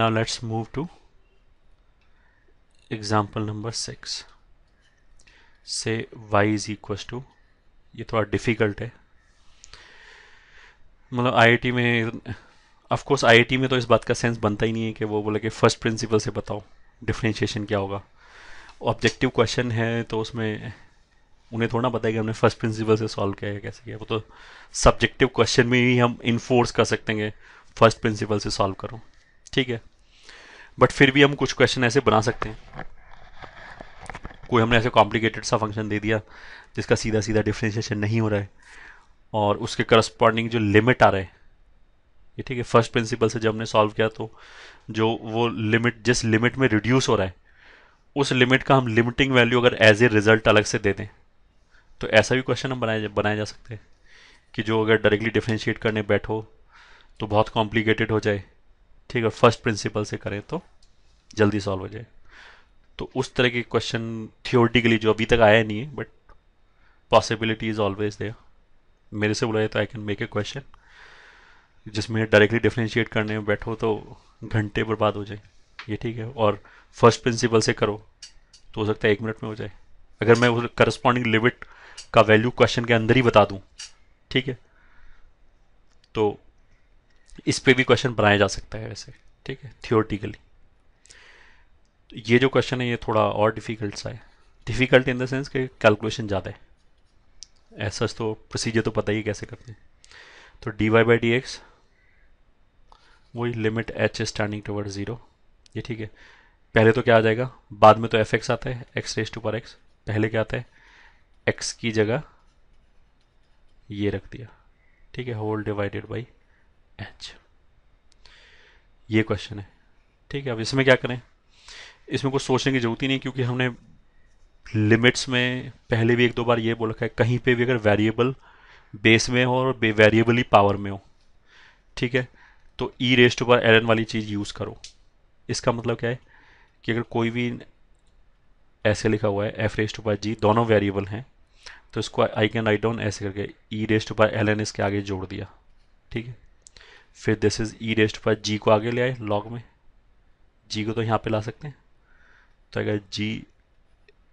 now let's move to example number 6 say y is equals to ये थोड़ा difficult है मतलब आईआईटी में ऑफ कोर्स आईआईटी में तो इस बात का सेंस बनता ही नहीं है कि वो बोले कि फ़र्स्ट प्रिंसिपल से बताओ डिफ्रेंशिएशन क्या होगा ऑब्जेक्टिव क्वेश्चन है तो उसमें उन्हें थोड़ा पता है कि हमने फर्स्ट प्रिंसिपल से सॉल्व किया है कैसे किया वो तो सब्जेक्टिव क्वेश्चन में ही हम इन्फोर्स कर सकते हैं फर्स्ट प्रिंसिपल से सॉल्व करो ठीक है बट फिर भी हम कुछ क्वेश्चन ऐसे बना सकते हैं कोई हमने ऐसे कॉम्प्लिकेटेड सा फंक्शन दे दिया जिसका सीधा सीधा डिफ्रेंशिएशन नहीं हो रहा है और उसके करस्पॉन्डिंग जो लिमिट आ रहा है ये ठीक है फर्स्ट प्रिंसिपल से जब हमने सॉल्व किया तो जो वो लिमिट जिस लिमिट में रिड्यूस हो रहा है उस लिमिट का हम लिमिटिंग वैल्यू अगर एज ए रिजल्ट अलग से दे दें तो ऐसा भी क्वेश्चन हम बनाए बनाए जा सकते हैं कि जो अगर डायरेक्टली डिफ्रेंशिएट करने बैठो तो बहुत कॉम्प्लिकेटेड हो जाए ठीक है फर्स्ट प्रिंसिपल से करें तो जल्दी सॉल्व हो जाए तो उस तरह के क्वेश्चन थियोरटिकली जो अभी तक आया नहीं है but possibility is always there मेरे से बुलाए तो I can make a question जिसमें डायरेक्टली डिफ्रेंशिएट करने में बैठो तो घंटे बर्बाद हो जाए ये ठीक है और फर्स्ट प्रिंसिपल से करो तो हो सकता है एक मिनट में हो जाए अगर मैं उस करस्पॉन्डिंग लिमिट का वैल्यू क्वेश्चन के अंदर ही बता दूँ ठीक है तो इस पे भी क्वेश्चन बनाया जा सकता है वैसे ठीक है थियोरटिकली ये जो क्वेश्चन है ये थोड़ा और डिफ़िकल्ट सा है डिफ़िकल्ट इन द सेंस कि कैलकुलेशन ज़्यादा है ऐसा तो प्रोसीजर तो पता ही कैसे करते हैं तो D Y by D X वही limit H is turning toward zero ये ठीक है पहले तो क्या आ जाएगा बाद में तो एफ एक्स आता है एक्स रेस टू पर एक्स पहले क्या आता है एक्स की जगह ये रख दिया ठीक है होल डिवाइडेड बाई एच अच्छा। ये क्वेश्चन है ठीक है अब इसमें क्या करें इसमें कुछ सोचने की जरूरत ही नहीं क्योंकि हमने लिमिट्स में पहले भी एक दो बार ये बोल रखा है कहीं पे भी अगर वेरिएबल बेस में हो और वेरिएबल ही पावर में हो ठीक है तो ई रेस्ट पर एल एन वाली चीज़ यूज़ करो इसका मतलब क्या है कि अगर कोई भी ऐसे लिखा हुआ है एफ रेस्ट पर जी दोनों वेरिएबल हैं तो इसको आई कैन राइट डाउन ऐसे करके ई रेस्ट पर एल एन इसके आगे जोड़ दिया ठीक है फिर दिस इज़ ई रेस्ट पर जी को आगे ले आए लॉग में जी को तो यहाँ पे ला सकते हैं तो अगर G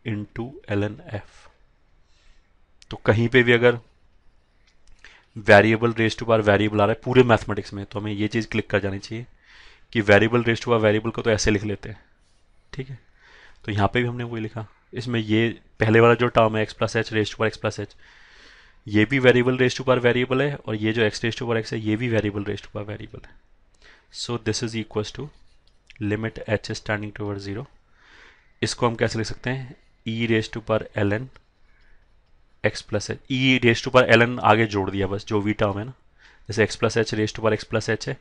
into L N F तो कहीं पे भी अगर वेरिएबल रेस्ट टू बार वेरिएबल आ रहा है पूरे मैथमेटिक्स में तो हमें ये चीज़ क्लिक कर जानी चाहिए कि वेरिएबल रेस टू बार वेरिएबल को तो ऐसे लिख लेते हैं ठीक है तो यहाँ पे भी हमने वही लिखा इसमें ये पहले वाला जो टर्म है X plus H raise to बार एक्स प्लस एच ये भी वेरिएबल रेस टू पर वेरिएबल है और ये जो एक्स रेस टू पर एक्स है ये भी वेरिएबल रेस टू पर वेरिएबल है so this is equal to limit H is turning toward zero इसको हम कैसे लिख सकते हैं ई रेस टू पर L N x plus H E raise to पर एल एन आगे जोड़ दिया बस जो वी टर्म है ना जैसे X plus H raise to पर एक्स प्लस एच है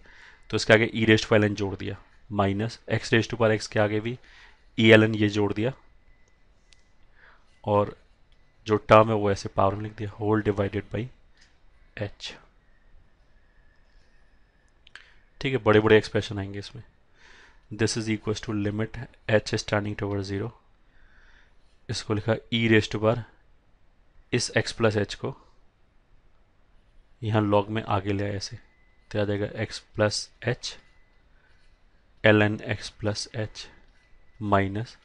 तो इसके आगे ई रेस टू पर एल एन जोड़ दिया माइनस एक्स रेस टू पर एक्स के आगे भी ई एल एन ये जोड़ दिया और जो टर्म है वो ऐसे पावर में लिख दिया होल डिवाइडेड बाई एच ठीक है बड़े बड़े एक्सप्रेशन आएंगे इसमें this is equal to limit H tending toward zero इसको लिखा ई रेस्ट बार इस एक्स प्लस एच को यहाँ लॉग में आगे ले आए ऐसे तो आ जाएगा X plus H L N x plus H minus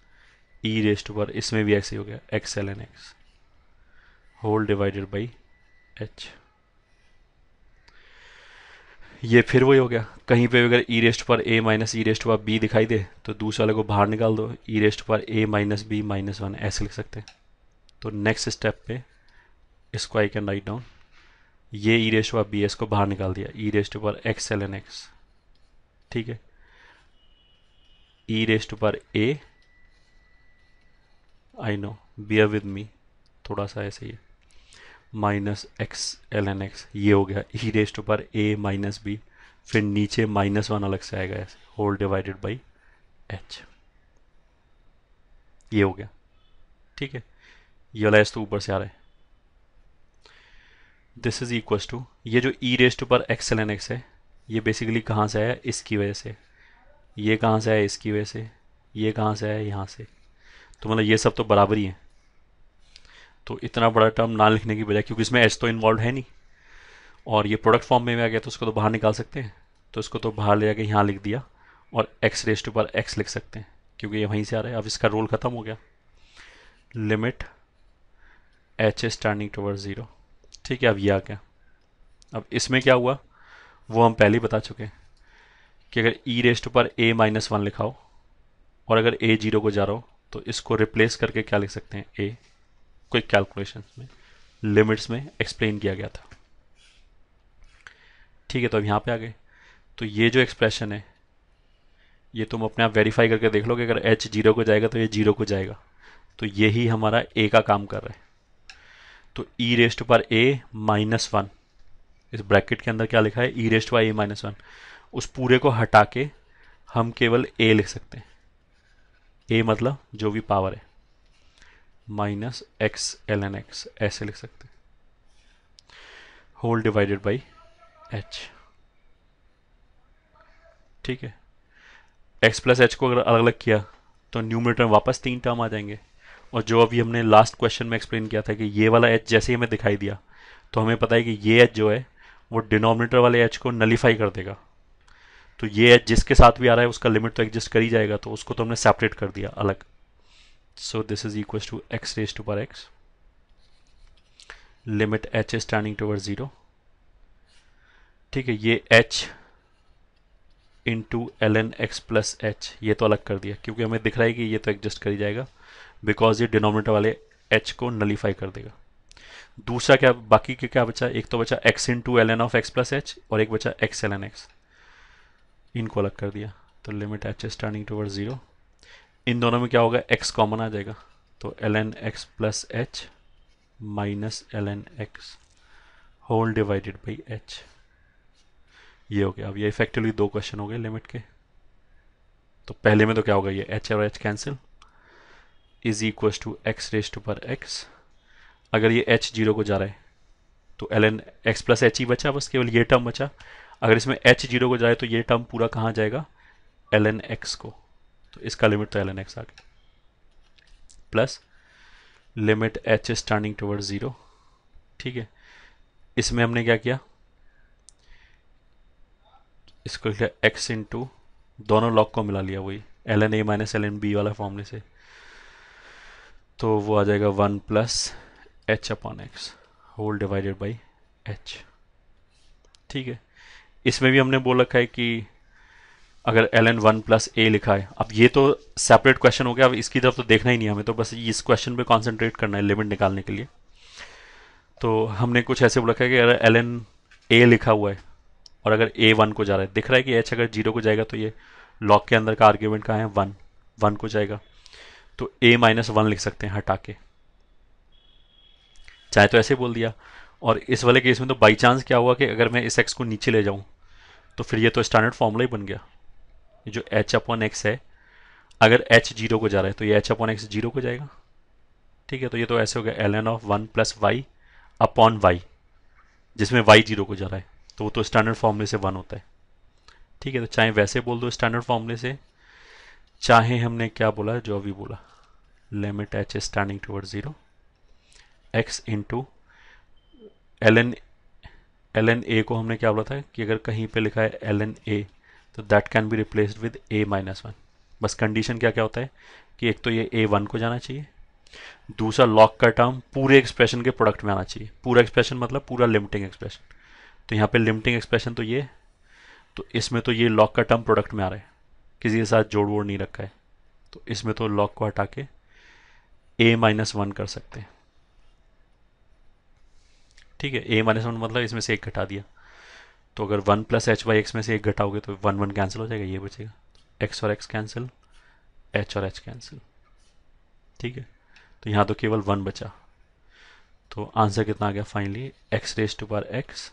E raised बार इसमें भी ऐसे ही हो गया X L N x whole divided by H ये फिर वही हो गया कहीं पे अगर ई रेस्ट पर ए माइनस ई रेस्ट पर बी दिखाई दे तो दूसरे वाले को बाहर निकाल दो ई रेस्ट पर ए माइनस बी माइनस वन ऐसे लिख सकते हैं तो नेक्स्ट स्टेप पे इसको आई कैन राइट डाउन ये ई रेस्ट पर बी एस को बाहर निकाल दिया ई रेस्ट पर एक्स एल एन एक्स ठीक है ई रेस्ट पर A I know bear with me थोड़ा सा ऐसे ही है minus x L N X ये हो गया ई रेस्ट पर ए माइनस बी फिर नीचे माइनस वन अलग से आएगा ऐसे होल डिवाइडेड बाई एच ये हो गया ठीक है ये वाला एस तो ऊपर से आ रहा है दिस इज़ इक्व टू ये जो ई रेस्ट पर एक्स एल एन एक्स है ये बेसिकली कहाँ से आया इसकी वजह से ये कहाँ से आया इसकी वजह से ये कहाँ से आया यहाँ से तो मतलब ये सब तो बराबर ही है तो इतना बड़ा टर्म ना लिखने की बजाय क्योंकि इसमें एच तो इन्वॉल्व है नहीं और ये प्रोडक्ट फॉर्म में आ गया तो उसको तो बाहर निकाल सकते हैं तो इसको तो बाहर ले जाके यहाँ लिख दिया और एक्स रेस्ट पर एक्स लिख सकते हैं क्योंकि ये वहीं से आ रहा है अब इसका रोल ख़त्म हो गया limit H is turning toward zero ठीक है अब ये आ गया अब इसमें क्या हुआ वो हम पहले ही बता चुके हैं कि अगर ई रेस्ट पर ए माइनस वन लिखाओ और अगर ए जीरो को जा रहा हो तो इसको रिप्लेस करके क्या लिख सकते हैं ए क्विक कैलकुलेशन में लिमिट्स में एक्सप्लेन किया गया था ठीक है तो अब यहाँ पे आ गए तो ये जो एक्सप्रेशन है ये तुम अपने आप वेरीफाई करके देख लो कि अगर एच जीरो को जाएगा तो ये जीरो को जाएगा तो ये ही हमारा ए का काम कर रहा है तो ई रेस्ट पर ए माइनस वन इस ब्रैकेट के अंदर क्या लिखा है ई रेस्ट पर ए माइनस वन उस पूरे को हटा के हम केवल ए लिख सकते हैं ए मतलब जो भी पावर है minus x L N x ऐसे लिख सकते हैं होल डिवाइडेड बाई एच ठीक है एक्स प्लस एच को अगर अलग अलग किया तो न्यूमिनेटर वापस तीन टर्म आ जाएंगे और जो अभी हमने लास्ट क्वेश्चन में एक्सप्लेन किया था कि ये वाला एच जैसे ही हमें दिखाई दिया तो हमें पता है कि ये एच जो है वो डिनोमिनेटर वाले एच को नलीफाई कर देगा तो ये एच जिसके साथ भी आ रहा है उसका लिमिट तो एग्जिस्ट कर ही जाएगा तो उसको तो हमने सेपरेट कर दिया अलग so this is equals to x raised to power x limit h is turning towards zero ठीक है ये h into l N x plus H ये तो अलग कर दिया क्योंकि हमें दिख रहा है कि ये तो एडजस्ट कर ही जाएगा बिकॉज ये डिनोमिनेटर वाले एच को नलीफाई कर देगा दूसरा क्या बाकी के क्या बचा एक तो बचा x into L n of x plus h और एक बचा एक्स एल एन एक्स इनको अलग कर दिया तो limit H is turning toward zero इन दोनों में क्या होगा एक्स कॉमन आ जाएगा तो ln n x plus H minus l N x whole divided by H ये हो गया अब ये इफेक्टिवली दो क्वेश्चन हो गए लिमिट के तो पहले में तो क्या होगा ये एच और h cancel is equal to x raised पर एक्स अगर ये एच जीरो को जा रहा है तो l N x plus h ही बचा बस केवल ये टर्म बचा अगर इसमें एच जीरो को जाए तो ये टर्म पूरा कहाँ जाएगा एल एन एक्स को तो इसका लिमिट तो एल एन एक्स आ गया plus limit H is turning toward zero ठीक है इसमें हमने क्या किया इसको लिखा एक्स इन टू दोनों लॉग को मिला लिया वही l n a minus l n b वाला फॉर्मूले से तो वो आ जाएगा one plus h upon x whole divided by h ठीक है इसमें भी हमने बोल रखा है कि अगर l n one plus a लिखा है अब ये तो सेपरेट क्वेश्चन हो गया अब इसकी तरफ तो देखना ही नहीं हमें तो बस इस क्वेश्चन पे कॉन्सेंट्रेट करना है लिमिट निकालने के लिए तो हमने कुछ ऐसे बोला है कि अगर एल एन ए लिखा हुआ है और अगर ए वन को जा रहा है दिख रहा है कि एच अगर जीरो को जाएगा तो ये लॉक के अंदर का आर्ग्यूमेंट कहाँ है वन वन को जाएगा तो ए माइनस वन लिख सकते हैं हटा के चाहे तो ऐसे बोल दिया और इस वाले केस में तो बाई चांस क्या हुआ कि अगर मैं इस एक्स को नीचे ले जाऊँ तो फिर ये तो स्टैंडर्ड फॉर्मूला ही बन गया जो एच अपॉन एक्स है अगर एच जीरो को जा रहा है तो ये एच अपॉन एक्स जीरो को जाएगा ठीक है तो ये तो ऐसे हो गया l n of one plus y upon y जिसमें वाई जीरो को जा रहा है तो वो तो स्टैंडर्ड फॉर्मूले से वन होता है ठीक है तो चाहे वैसे बोल दो स्टैंडर्ड फॉर्मूले से चाहे हमने क्या बोला जो अभी बोला limit H is standing toward zero x into l n l n a को हमने क्या बोला था कि अगर कहीं पे लिखा है एल एन ए तो that can be replaced with a minus one बस कंडीशन क्या क्या होता है कि एक तो ये ए वन को जाना चाहिए दूसरा लॉक का टर्म पूरे एक्सप्रेशन के प्रोडक्ट में आना चाहिए पूरा एक्सप्रेशन मतलब पूरा लिमिटिंग एक्सप्रेशन तो यहाँ पे लिमिटिंग एक्सप्रेशन तो ये तो इसमें तो ये लॉक का टर्म प्रोडक्ट में आ रहा है किसी के साथ जोड़ वोड़ नहीं रखा है तो इसमें तो लॉक को हटा के ए माइनस वन कर सकते हैं ठीक है ए माइनस वन मतलब इसमें से एक घटा दिया तो अगर one plus h y x में से एक घटाओगे तो वन वन कैंसिल हो जाएगा ये बचेगा एक्स और एक्स कैंसिल एच और एच कैंसिल ठीक है तो यहाँ तो केवल वन बचा तो आंसर कितना आ गया फाइनली एक्स रेस टू पर x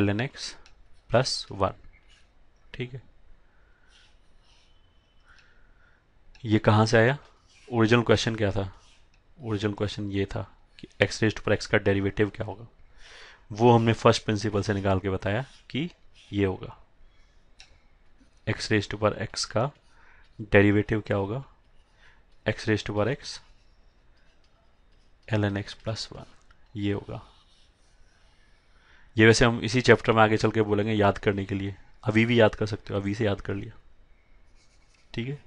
L N x plus one ठीक है ये कहाँ से आया ओरिजिनल क्वेश्चन क्या था ओरिजिनल क्वेश्चन ये था कि एक्स रेस टू पार एक्स का डेरिवेटिव क्या होगा वो हमने फर्स्ट प्रिंसिपल से निकाल के बताया कि ये होगा एक्स रेस्ट पर एक्स का डेरिवेटिव क्या होगा एक्स रेस्ट पर x L N x plus one ये होगा ये वैसे हम इसी चैप्टर में आगे चल के बोलेंगे याद करने के लिए अभी भी याद कर सकते हो अभी से याद कर लिया ठीक है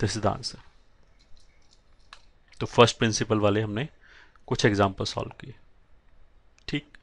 दिस इज द आंसर तो फर्स्ट प्रिंसिपल वाले हमने कुछ एग्जाम्पल सॉल्व किए ठीक